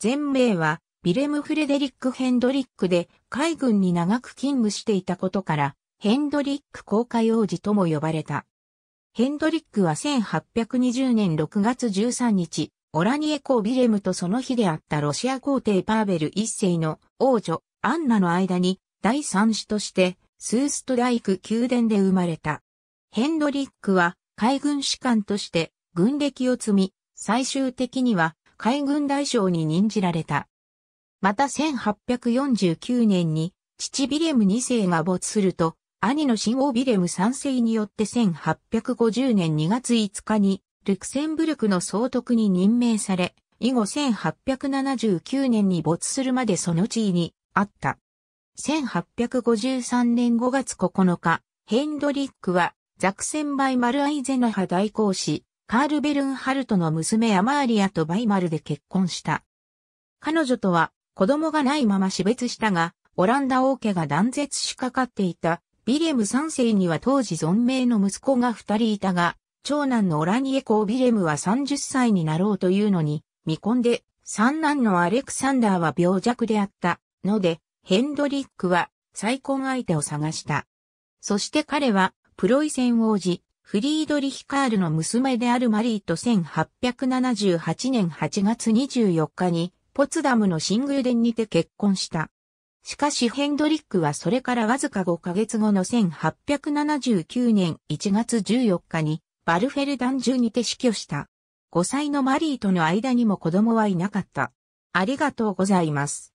全米は、ビレム・フレデリック・ヘンドリックで、海軍に長く勤務していたことから、ヘンドリック航海王子とも呼ばれた。ヘンドリックは1820年6月13日、オラニエコ・ビレムとその日であったロシア皇帝パーベル一世の王女アンナの間に第三子としてスーストライク宮殿で生まれた。ヘンドリックは海軍士官として軍歴を積み、最終的には海軍大将に任じられた。また1849年に父ビレム2世が没すると、兄の新王ビレム3世によって1850年2月5日にルクセンブルクの総督に任命され、以後1879年に没するまでその地位にあった。1853年5月9日、ヘンドリックはザクセンバイ・マルアイゼナハ代行使、カール・ベルンハルトの娘アマーリアとバイマルで結婚した。彼女とは子供がないまま死別したが、オランダ王家が断絶しかかっていたビレム3世には当時存命の息子が2人いたが、長男のオラニエ公ビレムは30歳になろうというのに、未婚で、三男のアレクサンダーは病弱であったので、ヘンドリックは再婚相手を探した。そして彼は、プロイセン王子、フリードリヒカールの娘であるマリーと1878年8月24日に、ポツダムの新宮殿にて結婚した。しかしヘンドリックはそれからわずか5ヶ月後の1879年1月14日にバルフェルダン中にて死去した。5歳のマリーとの間にも子供はいなかった。ありがとうございます。